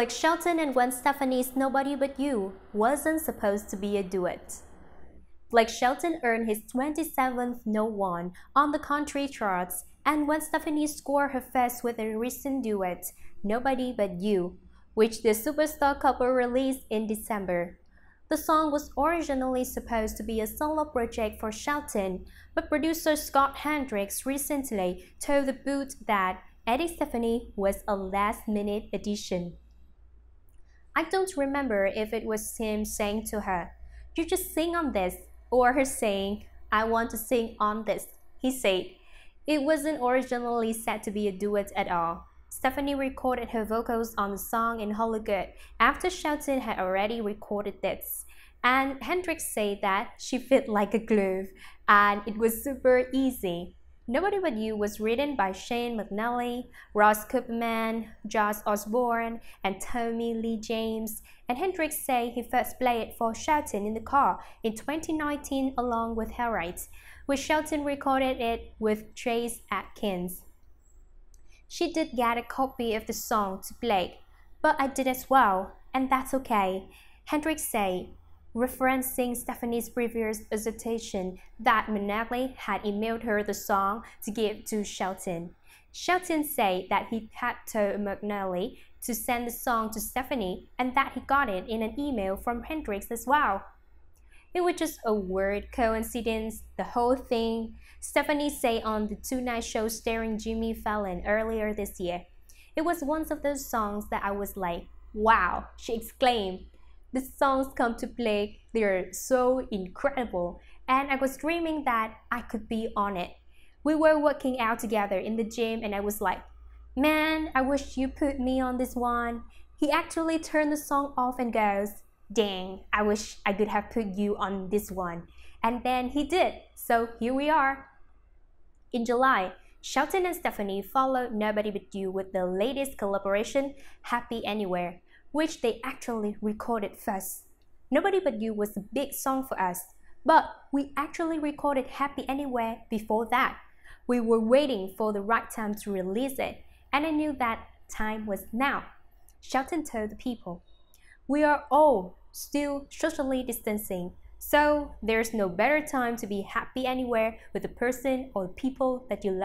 like Shelton and Gwen Stefani's Nobody But You wasn't supposed to be a duet. Blake Shelton earned his 27th No One on the country charts, and Gwen Stefani scored her first with a recent duet, Nobody But You, which the superstar couple released in December. The song was originally supposed to be a solo project for Shelton, but producer Scott Hendricks recently told The Boot that Eddie Stephanie was a last minute addition. I don't remember if it was him saying to her, You just sing on this, or her saying, I want to sing on this. He said, It wasn't originally set to be a duet at all. Stephanie recorded her vocals on the song in Hollywood after Shelton had already recorded this. And Hendrix said that she fit like a glove and it was super easy. Nobody But You was written by Shane McNally, Ross Cooperman, Joss Osborne, and Tommy Lee James, and Hendrix say he first played it for Shelton in the car in 2019 along with rights, where Shelton recorded it with Trace Atkins. She did get a copy of the song to play, but I did as well, and that's okay, Hendrix said. Referencing Stephanie's previous assertion that McNally had emailed her the song to give to Shelton. Shelton said that he had told McNally to send the song to Stephanie and that he got it in an email from Hendrix as well. It was just a weird coincidence, the whole thing. Stephanie said on the two-night show starring Jimmy Fallon earlier this year. It was one of those songs that I was like, wow, she exclaimed the songs come to play, they are so incredible, and I was dreaming that I could be on it. We were working out together in the gym, and I was like, Man, I wish you put me on this one. He actually turned the song off and goes, Dang, I wish I could have put you on this one. And then he did, so here we are. In July, Shelton and Stephanie followed Nobody But You with the latest collaboration, Happy Anywhere which they actually recorded first. Nobody But You was a big song for us, but we actually recorded Happy Anywhere before that. We were waiting for the right time to release it, and I knew that time was now. Shelton told the people, We are all still socially distancing, so there's no better time to be happy anywhere with the person or the people that you love.